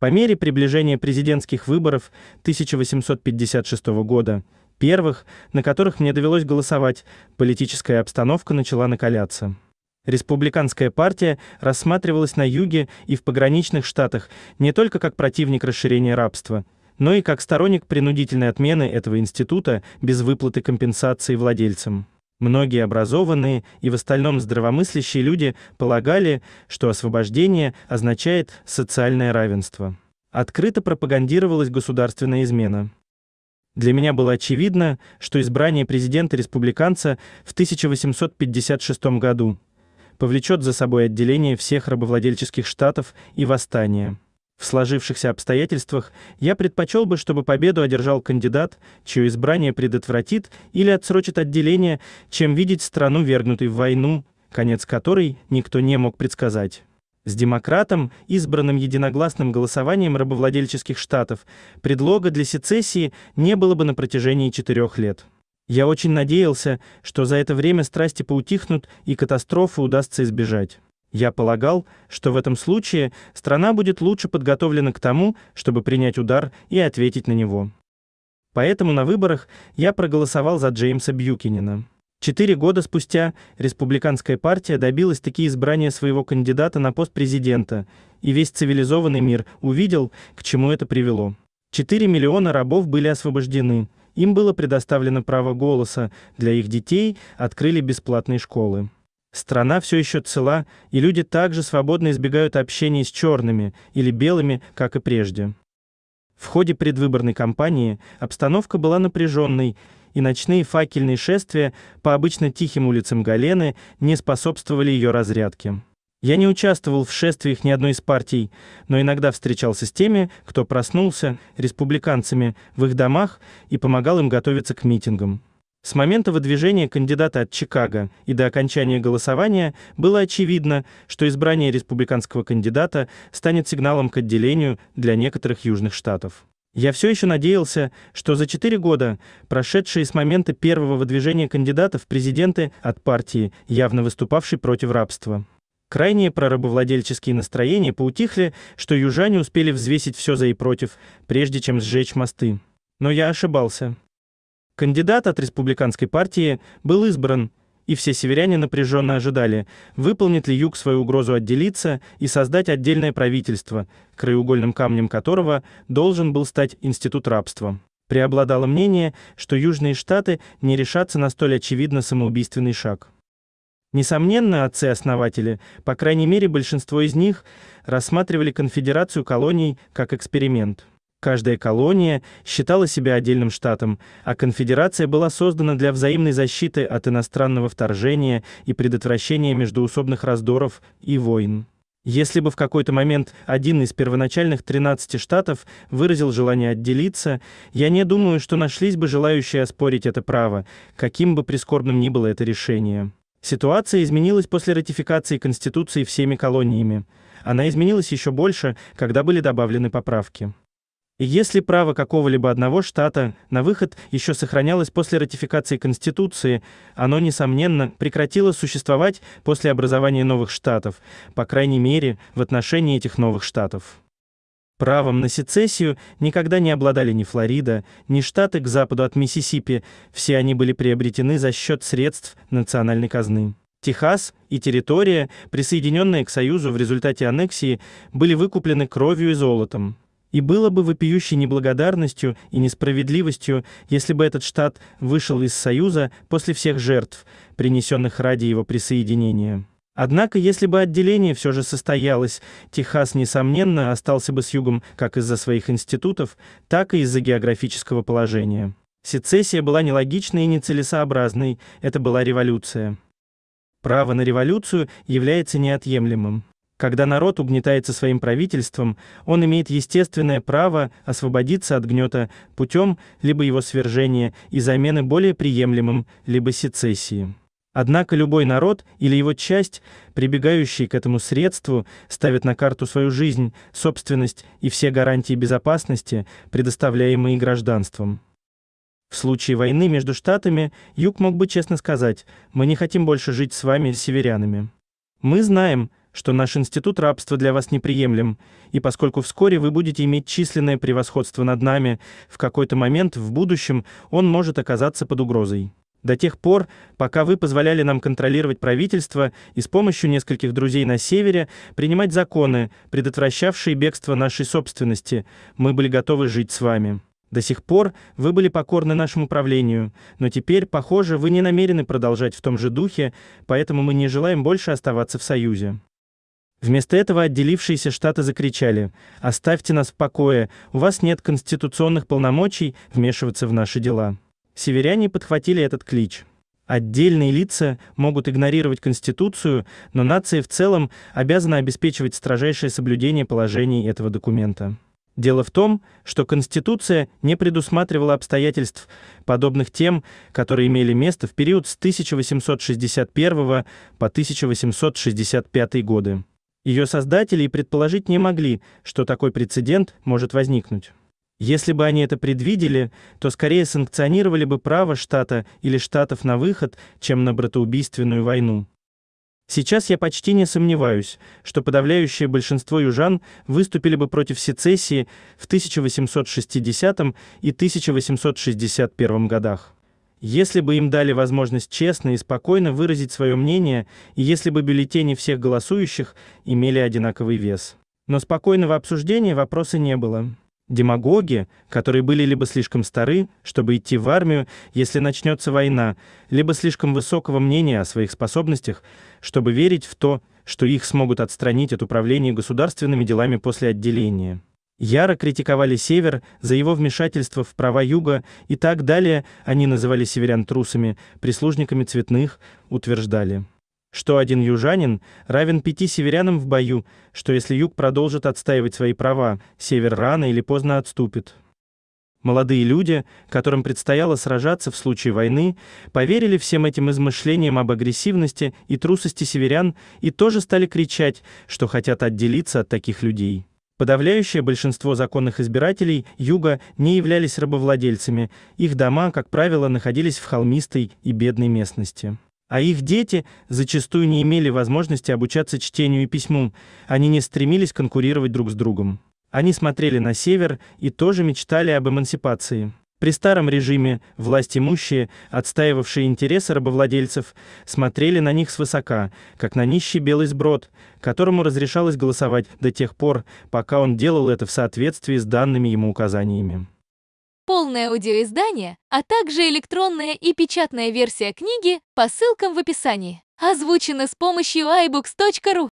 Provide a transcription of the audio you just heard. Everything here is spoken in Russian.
По мере приближения президентских выборов 1856 года, первых, на которых мне довелось голосовать, политическая обстановка начала накаляться. Республиканская партия рассматривалась на юге и в пограничных штатах не только как противник расширения рабства, но и как сторонник принудительной отмены этого института без выплаты компенсации владельцам. Многие образованные и в остальном здравомыслящие люди полагали, что освобождение означает социальное равенство. Открыто пропагандировалась государственная измена. Для меня было очевидно, что избрание президента-республиканца в 1856 году повлечет за собой отделение всех рабовладельческих штатов и восстание. В сложившихся обстоятельствах я предпочел бы, чтобы победу одержал кандидат, чье избрание предотвратит или отсрочит отделение, чем видеть страну вергнутой в войну, конец которой никто не мог предсказать. С демократом, избранным единогласным голосованием рабовладельческих штатов, предлога для сецессии не было бы на протяжении четырех лет. Я очень надеялся, что за это время страсти поутихнут и катастрофы удастся избежать. Я полагал, что в этом случае страна будет лучше подготовлена к тому, чтобы принять удар и ответить на него. Поэтому на выборах я проголосовал за Джеймса Бьюкинена. Четыре года спустя республиканская партия добилась таки избрания своего кандидата на пост президента, и весь цивилизованный мир увидел, к чему это привело. 4 миллиона рабов были освобождены, им было предоставлено право голоса, для их детей открыли бесплатные школы. Страна все еще цела, и люди также свободно избегают общения с черными или белыми, как и прежде. В ходе предвыборной кампании обстановка была напряженной, и ночные факельные шествия по обычно тихим улицам Галены не способствовали ее разрядке. Я не участвовал в шествиях ни одной из партий, но иногда встречался с теми, кто проснулся республиканцами в их домах и помогал им готовиться к митингам. С момента выдвижения кандидата от Чикаго и до окончания голосования было очевидно, что избрание республиканского кандидата станет сигналом к отделению для некоторых южных штатов. Я все еще надеялся, что за четыре года, прошедшие с момента первого выдвижения кандидата в президенты от партии, явно выступавшей против рабства, Крайние прорабовладельческие настроения поутихли, что южане успели взвесить все за и против, прежде чем сжечь мосты. Но я ошибался. Кандидат от республиканской партии был избран, и все северяне напряженно ожидали, выполнит ли Юг свою угрозу отделиться и создать отдельное правительство, краеугольным камнем которого должен был стать институт рабства. Преобладало мнение, что южные штаты не решатся на столь очевидно самоубийственный шаг. Несомненно, отцы-основатели, по крайней мере большинство из них, рассматривали конфедерацию колоний как эксперимент. Каждая колония считала себя отдельным штатом, а конфедерация была создана для взаимной защиты от иностранного вторжения и предотвращения междоусобных раздоров и войн. Если бы в какой-то момент один из первоначальных 13 штатов выразил желание отделиться, я не думаю, что нашлись бы желающие оспорить это право, каким бы прискорбным ни было это решение. Ситуация изменилась после ратификации Конституции всеми колониями. Она изменилась еще больше, когда были добавлены поправки. Если право какого-либо одного штата на выход еще сохранялось после ратификации Конституции, оно несомненно прекратило существовать после образования новых штатов, по крайней мере, в отношении этих новых штатов. Правом на сецессию никогда не обладали ни Флорида, ни штаты к западу от Миссисипи, все они были приобретены за счет средств национальной казны. Техас и территория, присоединенные к Союзу в результате аннексии, были выкуплены кровью и золотом. И было бы вопиющей неблагодарностью и несправедливостью, если бы этот штат вышел из Союза после всех жертв, принесенных ради его присоединения. Однако, если бы отделение все же состоялось, Техас несомненно остался бы с югом как из-за своих институтов, так и из-за географического положения. Сецессия была нелогичной и нецелесообразной, это была революция. Право на революцию является неотъемлемым. Когда народ угнетается своим правительством, он имеет естественное право освободиться от гнета путем либо его свержения и замены более приемлемым, либо сецессии. Однако любой народ или его часть, прибегающий к этому средству, ставит на карту свою жизнь, собственность и все гарантии безопасности, предоставляемые гражданством. В случае войны между штатами Юг мог бы честно сказать: "Мы не хотим больше жить с вами, северянами. Мы знаем, что наш институт рабства для вас неприемлем, и поскольку вскоре вы будете иметь численное превосходство над нами, в какой-то момент в будущем он может оказаться под угрозой. До тех пор, пока вы позволяли нам контролировать правительство и с помощью нескольких друзей на севере принимать законы, предотвращавшие бегство нашей собственности, мы были готовы жить с вами. До сих пор вы были покорны нашему правлению, но теперь, похоже, вы не намерены продолжать в том же духе, поэтому мы не желаем больше оставаться в союзе. Вместо этого отделившиеся штаты закричали: "Оставьте нас в покое, у вас нет конституционных полномочий вмешиваться в наши дела". Северяне подхватили этот клич. Отдельные лица могут игнорировать конституцию, но нация в целом обязана обеспечивать строжайшее соблюдение положений этого документа. Дело в том, что Конституция не предусматривала обстоятельств, подобных тем, которые имели место в период с 1861 по 1865 годы. Ее создатели и предположить не могли, что такой прецедент может возникнуть. Если бы они это предвидели, то скорее санкционировали бы право штата или штатов на выход, чем на братоубийственную войну. Сейчас я почти не сомневаюсь, что подавляющее большинство южан выступили бы против сецессии в 1860 и 1861 годах. Если бы им дали возможность честно и спокойно выразить свое мнение, и если бы бюллетени всех голосующих имели одинаковый вес. Но спокойного обсуждения вопроса не было. Демагоги, которые были либо слишком стары, чтобы идти в армию, если начнется война, либо слишком высокого мнения о своих способностях, чтобы верить в то, что их смогут отстранить от управления государственными делами после отделения. Яро критиковали Север за его вмешательство в права Юга и так далее, они называли северян трусами, прислужниками цветных, утверждали, что один южанин равен пяти северянам в бою, что если Юг продолжит отстаивать свои права, Север рано или поздно отступит. Молодые люди, которым предстояло сражаться в случае войны, поверили всем этим измышлениям об агрессивности и трусости северян и тоже стали кричать, что хотят отделиться от таких людей. Подавляющее большинство законных избирателей юга не являлись рабовладельцами, их дома, как правило, находились в холмистой и бедной местности. А их дети зачастую не имели возможности обучаться чтению и письму, они не стремились конкурировать друг с другом. Они смотрели на север и тоже мечтали об эмансипации. При старом режиме власть имущие, отстаивавшие интересы рабовладельцев, смотрели на них свысока, как на нищий белый сброд, которому разрешалось голосовать до тех пор, пока он делал это в соответствии с данными ему указаниями. Полное аудиоиздание, а также электронная и печатная версия книги по ссылкам в описании. Озвучено с помощью iBooks.ru.